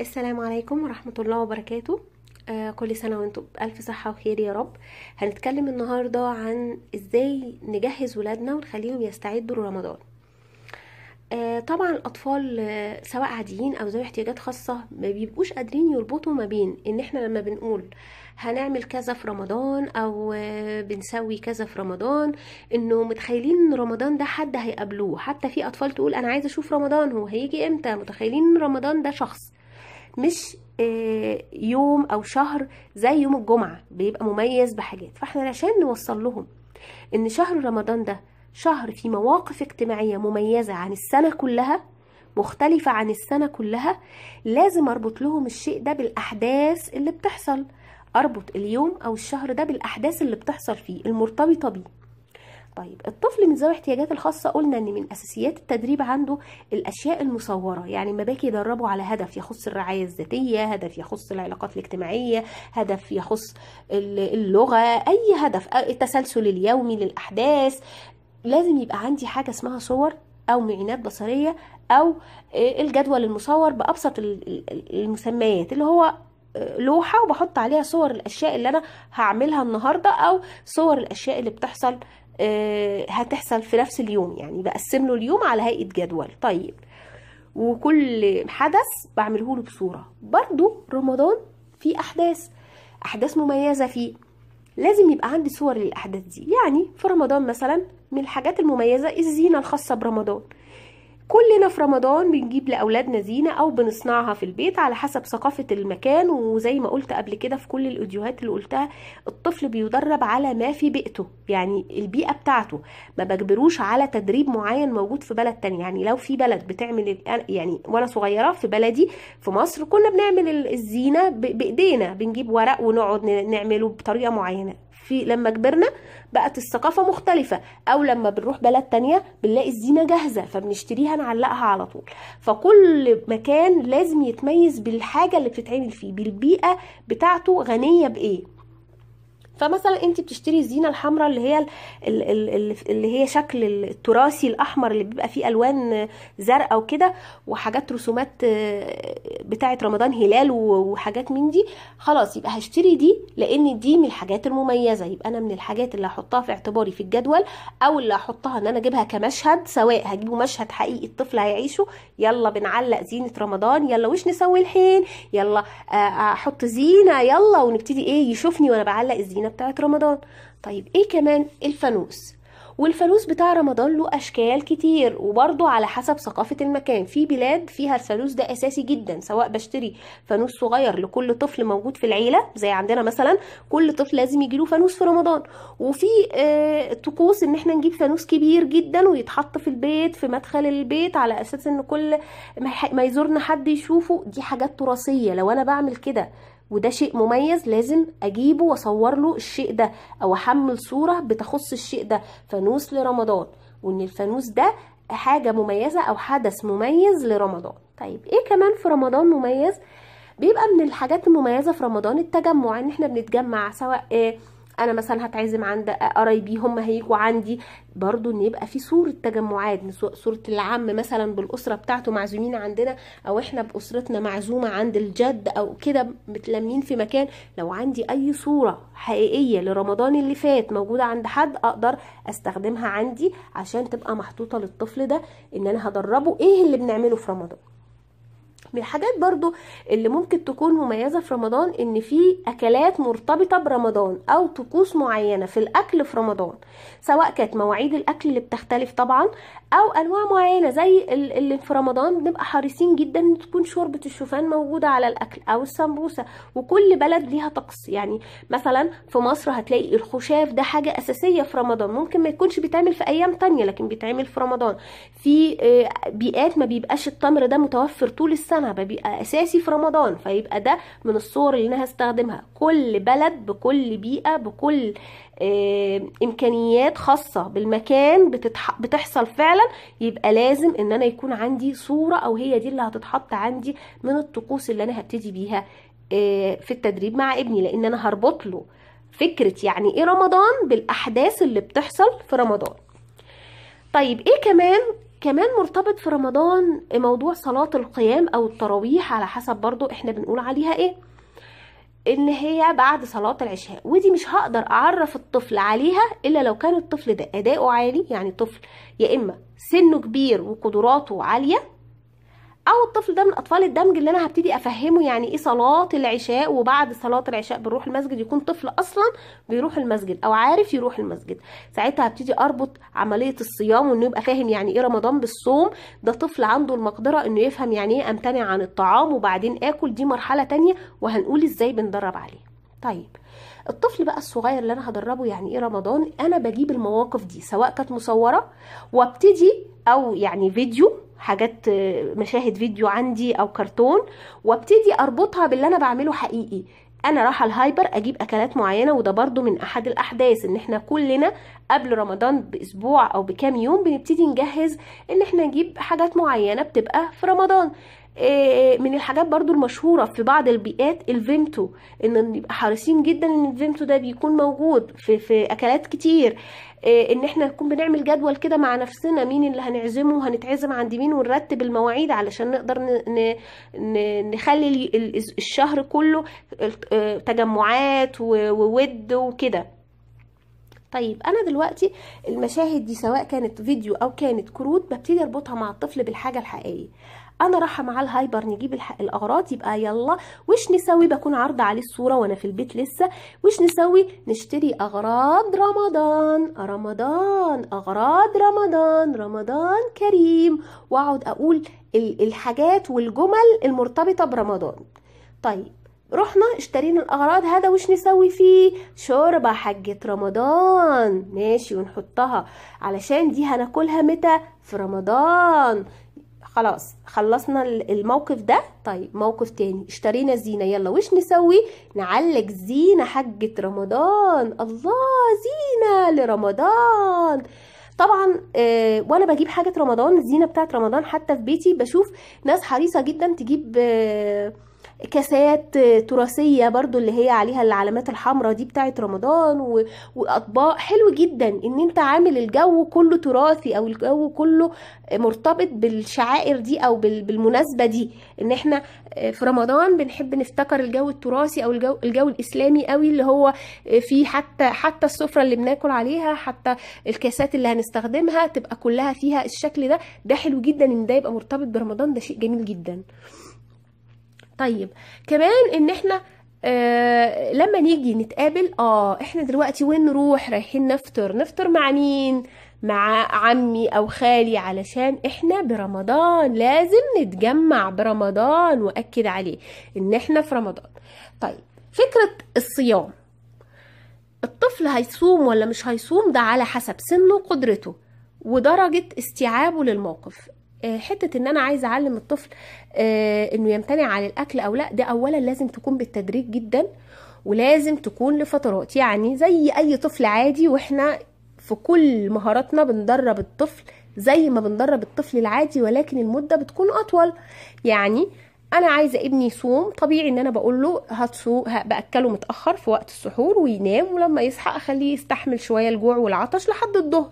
السلام عليكم ورحمة الله وبركاته آه كل سنة وانتم بألف صحة وخير يا رب هنتكلم النهاردة عن ازاي نجهز ولادنا ونخليهم يستعدوا لرمضان آه طبعا الأطفال آه سواء عاديين أو ذوي احتياجات خاصة ما بيبقوش قادرين يربطوا ما بين إن إحنا لما بنقول هنعمل كذا في رمضان أو آه بنسوي كذا في رمضان إنه متخيلين إن رمضان ده حد هيقابلوه حتى في أطفال تقول أنا عايزة أشوف رمضان هو هيجي إمتى متخيلين إن رمضان ده شخص مش آه، يوم او شهر زي يوم الجمعه بيبقى مميز بحاجات فاحنا علشان نوصل لهم ان شهر رمضان ده شهر في مواقف اجتماعيه مميزه عن السنه كلها مختلفه عن السنه كلها لازم اربط لهم الشيء ده بالاحداث اللي بتحصل اربط اليوم او الشهر ده بالاحداث اللي بتحصل فيه المرتبطه بيه طيب الطفل من ذوي الاحتياجات الخاصة قلنا ان من اساسيات التدريب عنده الاشياء المصورة يعني ما باكي يدربه على هدف يخص الرعاية الذاتية هدف يخص العلاقات الاجتماعية هدف يخص اللغة اي هدف التسلسل اليومي للاحداث لازم يبقى عندي حاجة اسمها صور او معينات بصرية او آه، الجدول المصور بابسط المسميات اللي هو آه، لوحة وبحط عليها صور الأشياء اللي أنا هعملها النهاردة أو صور الأشياء اللي بتحصل آه، هتحصل في نفس اليوم يعني بقسم له اليوم على هيئه جدول طيب وكل حدث بعمله له بصوره برضو رمضان في احداث احداث مميزه فيه لازم يبقى عندي صور للاحداث دي يعني في رمضان مثلا من الحاجات المميزه الزينه الخاصه برمضان كلنا في رمضان بنجيب لاولادنا زينه او بنصنعها في البيت على حسب ثقافه المكان وزي ما قلت قبل كده في كل الفيديوهات اللي قلتها الطفل بيدرب على ما في بيئته يعني البيئه بتاعته ما بجبروش على تدريب معين موجود في بلد تاني يعني لو في بلد بتعمل يعني وانا صغيره في بلدي في مصر كنا بنعمل الزينه بايدينا بنجيب ورق ونقعد نعمله بطريقه معينه في لما كبرنا بقت الثقافه مختلفه او لما بنروح بلد تانية بنلاقي الزينه جاهزه فبنشتريها نعلقها على طول فكل مكان لازم يتميز بالحاجه اللي بتتعمل فيه بالبيئه بتاعته غنيه بايه فمثلا انت بتشتري الزينه الحمراء اللي هي اللي هي شكل التراثي الاحمر اللي بيبقى فيه الوان زرقاء وكده وحاجات رسومات آه، بتاعه رمضان هلال وحاجات من دي خلاص يبقى هشتري دي لان دي من الحاجات المميزه يبقى انا من الحاجات اللي هحطها في اعتباري في الجدول او اللي هحطها ان انا اجيبها كمشهد سواء هجيبه مشهد حقيقي الطفل هيعيشه يلا بنعلق زينه رمضان يلا وش نسوي الحين يلا آه، آه، احط زينه يلا ونبتدي ايه يشوفني وانا بعلق الزينه الزينة بتاعت رمضان طيب ايه كمان الفانوس والفانوس بتاع رمضان له اشكال كتير وبرده على حسب ثقافه المكان في بلاد فيها الفانوس ده اساسي جدا سواء بشتري فانوس صغير لكل طفل موجود في العيله زي عندنا مثلا كل طفل لازم يجيله فانوس في رمضان وفي آه طقوس ان احنا نجيب فانوس كبير جدا ويتحط في البيت في مدخل البيت على اساس ان كل ما يزورنا حد يشوفه دي حاجات تراثيه لو انا بعمل كده وده شيء مميز لازم اجيبه واصور له الشيء ده او احمل صوره بتخص الشيء ده فانوس لرمضان وان الفانوس ده حاجه مميزه او حدث مميز لرمضان طيب ايه كمان في رمضان مميز بيبقى من الحاجات المميزه في رمضان التجمع ان احنا بنتجمع سواء إيه انا مثلا هتعزم عند قرايبي هم هيجوا عندي برضو ان يبقى في صوره تجمعات صوره العم مثلا بالاسره بتاعته معزومين عندنا او احنا باسرتنا معزومه عند الجد او كده متلمين في مكان لو عندي اي صوره حقيقيه لرمضان اللي فات موجوده عند حد اقدر استخدمها عندي عشان تبقى محطوطه للطفل ده ان انا هدربه ايه اللي بنعمله في رمضان من الحاجات برضو اللي ممكن تكون مميزة في رمضان ان في اكلات مرتبطة برمضان او طقوس معينة في الاكل في رمضان سواء كانت مواعيد الاكل اللي بتختلف طبعا او انواع معينة زي اللي في رمضان بنبقى حريصين جدا ان تكون شوربة الشوفان موجودة على الاكل او السمبوسة وكل بلد ليها طقس يعني مثلا في مصر هتلاقي الخشاف ده حاجة اساسية في رمضان ممكن ما يكونش بيتعمل في ايام تانية لكن بيتعمل في رمضان في آه، بيئات ما بيبقاش التمر ده متوفر طول السنة السنة بيبقى أساسي في رمضان فيبقى ده من الصور اللي أنا هستخدمها كل بلد بكل بيئة بكل آه، إمكانيات خاصة بالمكان بتحصل فعلا يبقى لازم إن أنا يكون عندي صورة أو هي دي اللي هتتحط عندي من الطقوس اللي أنا هبتدي بيها آه، في التدريب مع ابني لأن أنا هربط له فكرة يعني إيه رمضان بالأحداث اللي بتحصل في رمضان طيب ايه كمان كمان مرتبط في رمضان موضوع صلاة القيام أو التراويح على حسب برضو احنا بنقول عليها ايه ان هي بعد صلاة العشاء ودي مش هقدر اعرف الطفل عليها الا لو كان الطفل ده اداؤه عالي يعني طفل يا اما سنه كبير وقدراته عالية او الطفل ده من اطفال الدمج اللي انا هبتدي افهمه يعني ايه صلاه العشاء وبعد صلاه العشاء بنروح المسجد يكون طفل اصلا بيروح المسجد او عارف يروح المسجد ساعتها هبتدي اربط عمليه الصيام وانه يبقى فاهم يعني ايه رمضان بالصوم ده طفل عنده المقدره انه يفهم يعني ايه امتنع عن الطعام وبعدين اكل دي مرحله تانية وهنقول ازاي بندرب عليه طيب الطفل بقى الصغير اللي انا هدربه يعني ايه رمضان انا بجيب المواقف دي سواء كانت مصوره وابتدي او يعني فيديو حاجات مشاهد فيديو عندي او كرتون وابتدي اربطها باللي انا بعمله حقيقي انا رايحه الهايبر اجيب اكلات معينه وده برضو من احد الاحداث ان احنا كلنا قبل رمضان باسبوع او بكام يوم بنبتدي نجهز ان احنا نجيب حاجات معينه بتبقى في رمضان آه، من الحاجات برضو المشهورة في بعض البيئات الفيمتو ان نبقى حريصين جدا ان الفيمتو ده بيكون موجود في, في اكلات كتير آه، ان احنا نكون بنعمل جدول كده مع نفسنا مين اللي هنعزمه وهنتعزم عند مين ونرتب المواعيد علشان نقدر نخلي الشهر كله آه، تجمعات وود وكده طيب انا دلوقتي المشاهد دي سواء كانت فيديو او كانت كروت ببتدي اربطها مع الطفل بالحاجه الحقيقيه انا رايحه مع الهايبر نجيب الاغراض يبقى يلا وش نسوي بكون عارضه عليه الصوره وانا في البيت لسه وش نسوي نشتري اغراض رمضان رمضان اغراض رمضان رمضان كريم واقعد اقول الحاجات والجمل المرتبطه برمضان طيب رحنا اشترينا الاغراض هذا وش نسوي فيه شوربه حجه رمضان ماشي ونحطها علشان دي هناكلها متى في رمضان خلاص خلصنا الموقف ده طيب موقف تاني اشترينا زينة يلا وش نسوي نعلق زينة حجة رمضان الله زينة لرمضان طبعا آه وانا بجيب حاجة رمضان الزينة بتاعت رمضان حتى في بيتي بشوف ناس حريصة جدا تجيب آه كاسات تراثيه برضو اللي هي عليها العلامات الحمراء دي بتاعه رمضان و... واطباق حلو جدا ان انت عامل الجو كله تراثي او الجو كله مرتبط بالشعائر دي او بال... بالمناسبه دي ان احنا في رمضان بنحب نفتكر الجو التراثي او الجو الجو الاسلامي قوي اللي هو فيه حتى حتى السفره اللي بناكل عليها حتى الكاسات اللي هنستخدمها تبقى كلها فيها الشكل ده ده حلو جدا ان ده يبقى مرتبط برمضان ده شيء جميل جدا طيب كمان ان احنا آه لما نيجي نتقابل اه احنا دلوقتي وين نروح رايحين نفطر نفطر مع مين مع عمي او خالي علشان احنا برمضان لازم نتجمع برمضان واكد عليه ان احنا في رمضان طيب فكرة الصيام الطفل هيصوم ولا مش هيصوم ده على حسب سنه وقدرته ودرجة استيعابه للموقف آه، حته ان انا عايزه اعلم الطفل آه، انه يمتنع عن الاكل او لا ده اولا لازم تكون بالتدريج جدا ولازم تكون لفترات يعني زي اي طفل عادي واحنا في كل مهاراتنا بندرب الطفل زي ما بندرب الطفل العادي ولكن المده بتكون اطول يعني انا عايزه ابني يصوم طبيعي ان انا بقول له هتصوم باكله متاخر في وقت السحور وينام ولما يصحى اخليه يستحمل شويه الجوع والعطش لحد الظهر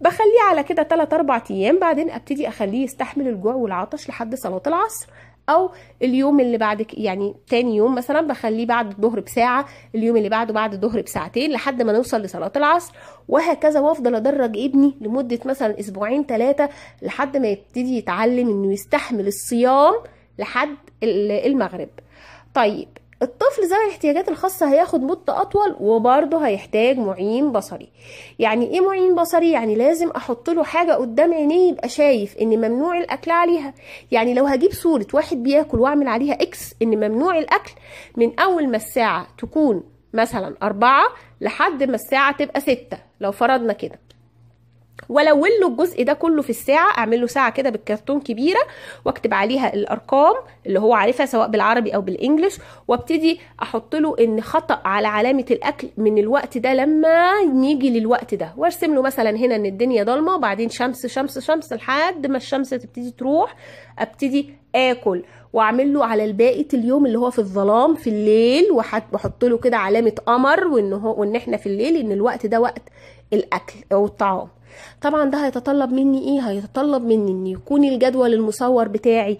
بخليه على كده 3 4 ايام بعدين ابتدي اخليه يستحمل الجوع والعطش لحد صلاه العصر او اليوم اللي بعد يعني تاني يوم مثلا بخليه بعد الظهر بساعه اليوم اللي بعده بعد الظهر بساعتين لحد ما نوصل لصلاه العصر وهكذا وافضل ادرج ابني لمده مثلا اسبوعين ثلاثه لحد ما يبتدي يتعلم انه يستحمل الصيام لحد المغرب طيب الطفل ذوي الاحتياجات الخاصة هياخد مدة أطول وبرضه هيحتاج معين بصري يعني إيه معين بصري؟ يعني لازم أحط له حاجة قدام عينيه يبقى شايف إن ممنوع الأكل عليها يعني لو هجيب صورة واحد بياكل وأعمل عليها إكس إن ممنوع الأكل من أول ما الساعة تكون مثلا أربعة لحد ما الساعة تبقى ستة لو فرضنا كده ولون له الجزء ده كله في الساعه اعمل له ساعه كده بالكرتون كبيره واكتب عليها الارقام اللي هو عارفها سواء بالعربي او بالانجلش وابتدي احط له ان خطا على علامه الاكل من الوقت ده لما نيجي للوقت ده وارسم له مثلا هنا ان الدنيا ضلمه وبعدين شمس شمس شمس لحد ما الشمس تبتدي تروح ابتدي اكل واعمل له على الباقي اليوم اللي هو في الظلام في الليل واحط له كده علامه قمر وان هو وان احنا في الليل ان الوقت ده وقت الاكل او الطعام طبعا ده هيتطلب مني ايه هيتطلب مني ان يكون الجدول المصور بتاعي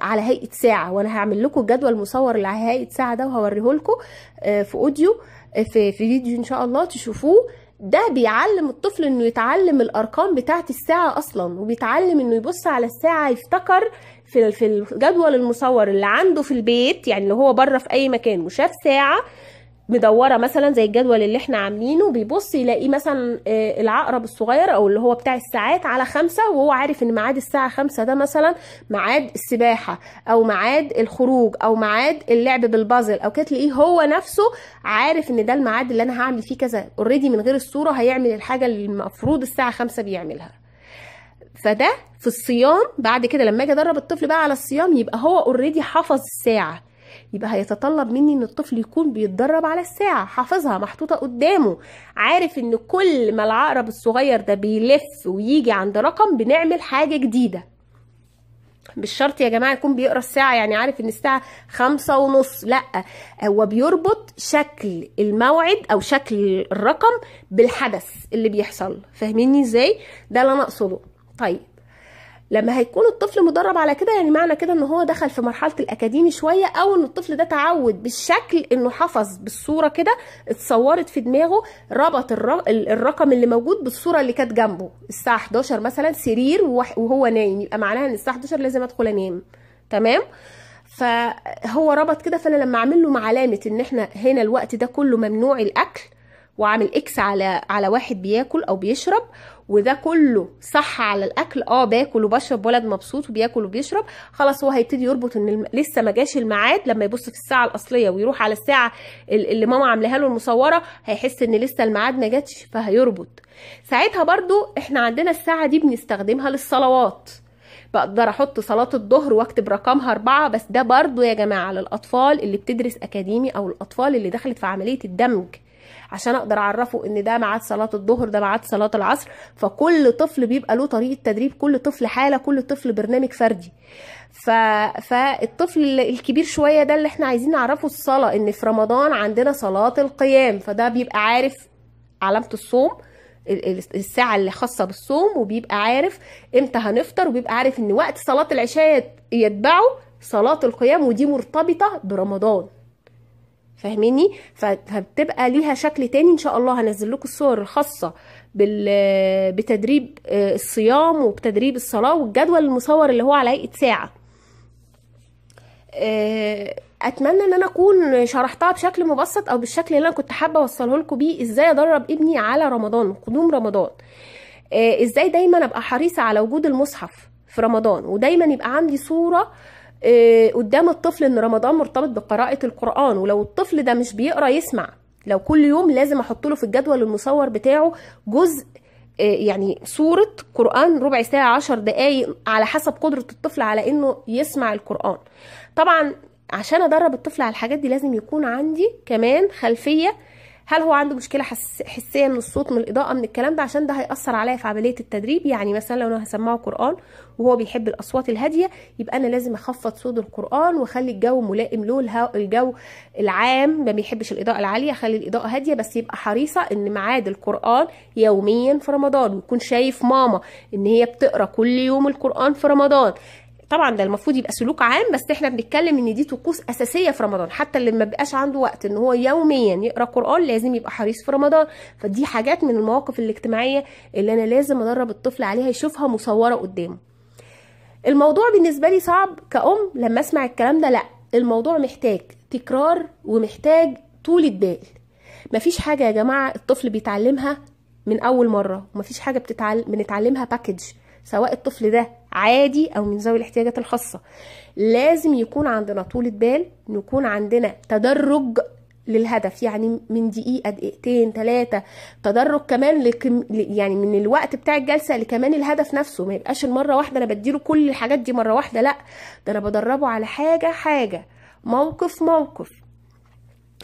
على هيئه ساعه وانا هعمل لكم الجدول المصور اللي على هيئه ساعه ده وهوريه لكم آه، في اوديو آه، في فيديو ان شاء الله تشوفوه ده بيعلم الطفل انه يتعلم الارقام بتاعه الساعه اصلا وبيتعلم انه يبص على الساعه يفتكر في في الجدول المصور اللي عنده في البيت يعني اللي هو بره في اي مكان وشاف ساعه مدوره مثلا زي الجدول اللي احنا عاملينه بيبص يلاقيه مثلا آه، العقرب الصغير او اللي هو بتاع الساعات على خمسة وهو عارف ان معاد الساعه خمسة ده مثلا معاد السباحه او معاد الخروج او معاد اللعب بالبازل او كده تلاقيه هو نفسه عارف ان ده الميعاد اللي انا هعمل فيه كذا اوريدي من غير الصوره هيعمل الحاجه اللي المفروض الساعه خمسة بيعملها فده في الصيام بعد كده لما اجي ادرب الطفل بقى على الصيام يبقى هو اوريدي حفظ الساعه يبقى هيتطلب مني ان الطفل يكون بيتدرب على الساعه حافظها محطوطه قدامه عارف ان كل ما العقرب الصغير ده بيلف ويجي عند رقم بنعمل حاجه جديده مش شرط يا جماعه يكون بيقرا الساعه يعني عارف ان الساعه خمسة ونص لا هو بيربط شكل الموعد او شكل الرقم بالحدث اللي بيحصل فاهميني ازاي ده اللي انا اقصده طيب لما هيكون الطفل مدرب على كده يعني معنى كده ان هو دخل في مرحله الاكاديمي شويه او ان الطفل ده تعود بالشكل انه حفظ بالصوره كده اتصورت في دماغه ربط الرقم اللي موجود بالصوره اللي كانت جنبه الساعه 11 مثلا سرير وهو نايم يبقى معناها ان الساعه 11 لازم ادخل انام تمام فهو ربط كده فانا لما اعمل له علامه ان احنا هنا الوقت ده كله ممنوع الاكل وعامل اكس على على واحد بياكل او بيشرب وده كله صح على الاكل اه باكل وبشرب ولد مبسوط وبياكل وبيشرب خلاص هو هيبتدي يربط ان لسه ما جاش الميعاد لما يبص في الساعه الاصليه ويروح على الساعه اللي ماما عاملاها له المصوره هيحس ان لسه الميعاد ما جاتش فهيربط ساعتها برضو احنا عندنا الساعه دي بنستخدمها للصلوات بقدر احط صلاه الظهر واكتب رقمها اربعه بس ده برضو يا جماعه للاطفال اللي بتدرس اكاديمي او الاطفال اللي دخلت في عمليه الدمج عشان اقدر اعرفه ان ده ميعاد صلاه الظهر ده ميعاد صلاه العصر فكل طفل بيبقى له طريقه تدريب كل طفل حاله كل طفل برنامج فردي ف... فالطفل الكبير شويه ده اللي احنا عايزين نعرفه الصلاه ان في رمضان عندنا صلاه القيام فده بيبقى عارف علامه الصوم الساعة اللي خاصة بالصوم وبيبقى عارف امتى هنفطر وبيبقى عارف ان وقت صلاة العشاء يتبعه صلاة القيام ودي مرتبطة برمضان فاهميني فبتبقى ليها شكل تاني ان شاء الله هنزل لكم الصور الخاصه بتدريب آه، الصيام وبتدريب الصلاه والجدول المصور اللي هو على هيئه ساعه آه، اتمنى ان انا اكون شرحتها بشكل مبسط او بالشكل اللي انا كنت حابه اوصله لكم بيه ازاي ادرب ابني على رمضان قدوم رمضان آه، ازاي دايما ابقى حريصه على وجود المصحف في رمضان ودايما يبقى عندي صوره آه، قدام الطفل ان رمضان مرتبط بقراءه القران ولو الطفل ده مش بيقرا يسمع لو كل يوم لازم احط له في الجدول المصور بتاعه جزء آه، يعني صورة قرآن ربع ساعة عشر دقايق على حسب قدرة الطفل على انه يسمع القرآن طبعا عشان ادرب الطفل على الحاجات دي لازم يكون عندي كمان خلفية هل هو عنده مشكله حس... حسيه من الصوت من الاضاءه من الكلام ده عشان ده هياثر عليا في عمليه التدريب يعني مثلا لو انا هسمعه قران وهو بيحب الاصوات الهاديه يبقى انا لازم اخفض صوت القران واخلي الجو ملائم له الهو... الجو العام ما بيحبش الاضاءه العاليه اخلي الاضاءه هاديه بس يبقى حريصه ان ميعاد القران يوميا في رمضان ويكون شايف ماما ان هي بتقرا كل يوم القران في رمضان طبعا ده المفروض يبقى سلوك عام بس احنا بنتكلم ان دي طقوس اساسيه في رمضان حتى اللي ما بيبقاش عنده وقت ان هو يوميا يقرا قران لازم يبقى حريص في رمضان فدي حاجات من المواقف الاجتماعيه اللي انا لازم ادرب الطفل عليها يشوفها مصوره قدامه الموضوع بالنسبه لي صعب كأم لما اسمع الكلام ده لا الموضوع محتاج تكرار ومحتاج طول بال مفيش حاجة يا جماعة الطفل بيتعلمها من أول مرة ومفيش حاجة بتتعلم بنتعلمها باكج سواء الطفل ده عادي او من ذوي الاحتياجات الخاصه لازم يكون عندنا طولة بال نكون عندنا تدرج للهدف يعني من دقيقة دقيقتين ثلاثة تدرج كمان لكم يعني من الوقت بتاع الجلسة لكمان الهدف نفسه ما يبقاش المرة واحدة أنا بديله كل الحاجات دي مرة واحدة لا ده أنا بدربه على حاجة حاجة موقف موقف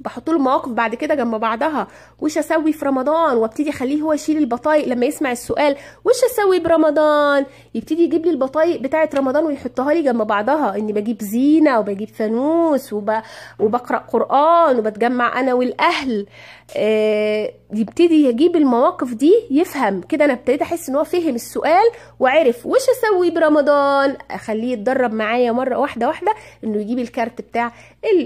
بحط له مواقف بعد كده جنب بعضها وش اسوي في رمضان وابتدي اخليه هو يشيل البطايق لما يسمع السؤال وش اسوي برمضان يبتدي يجيب لي البطايق بتاعه رمضان ويحطها لي جنب بعضها اني بجيب زينه وبجيب فانوس وب... وبقرا قران وبتجمع انا والاهل آه يبتدي يجيب المواقف دي يفهم كده انا ابتديت احس ان هو فهم السؤال وعرف وش اسوي برمضان اخليه يتدرب معايا مره واحده واحده انه يجيب الكارت بتاع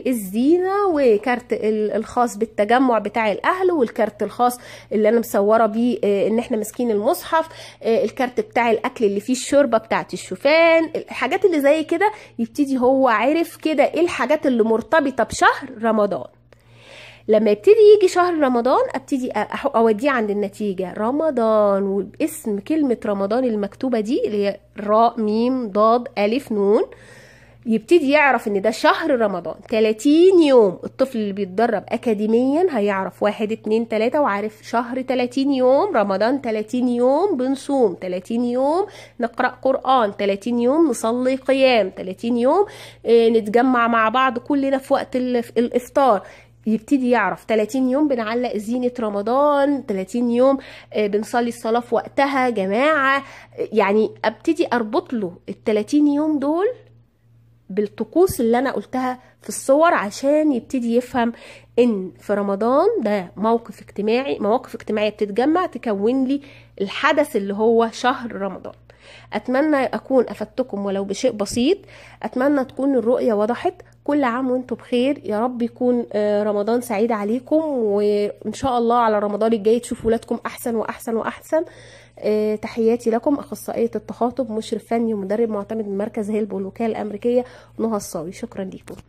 الزينه وكارت الخاص بالتجمع بتاع الاهل والكارت الخاص اللي انا مصوره بيه آه، ان احنا ماسكين المصحف آه، الكارت بتاع الاكل اللي فيه الشوربه بتاعه الشوفان الحاجات اللي زي كده يبتدي هو عارف كده ايه الحاجات اللي مرتبطه بشهر رمضان لما يبتدي يجي شهر رمضان ابتدي اوديه عند النتيجه رمضان وباسم كلمه رمضان المكتوبه دي اللي هي راء ميم ضاد الف نون يبتدي يعرف ان ده شهر رمضان 30 يوم الطفل اللي بيتدرب اكاديميا هيعرف واحد اتنين تلاتة وعارف شهر 30 يوم رمضان 30 يوم بنصوم 30 يوم نقرأ قرآن 30 يوم نصلي قيام 30 يوم آه، نتجمع مع بعض كلنا في وقت الافطار يبتدي يعرف 30 يوم بنعلق زينة رمضان 30 يوم آه، بنصلي الصلاة في وقتها جماعة يعني ابتدي اربط له ال 30 يوم دول بالطقوس اللي انا قلتها في الصور عشان يبتدي يفهم ان في رمضان ده موقف اجتماعي مواقف اجتماعيه بتتجمع تكون لي الحدث اللي هو شهر رمضان اتمنى اكون افدتكم ولو بشيء بسيط اتمنى تكون الرؤيه وضحت كل عام وانتم بخير يا رب يكون آه، رمضان سعيد عليكم وان شاء الله على رمضان الجاي تشوفوا ولادكم احسن واحسن واحسن آه، تحياتي لكم اخصائيه التخاطب مشرف فني ومدرب معتمد من مركز هيلب والوكاله الامريكيه نهى الصاوي شكرا ليكم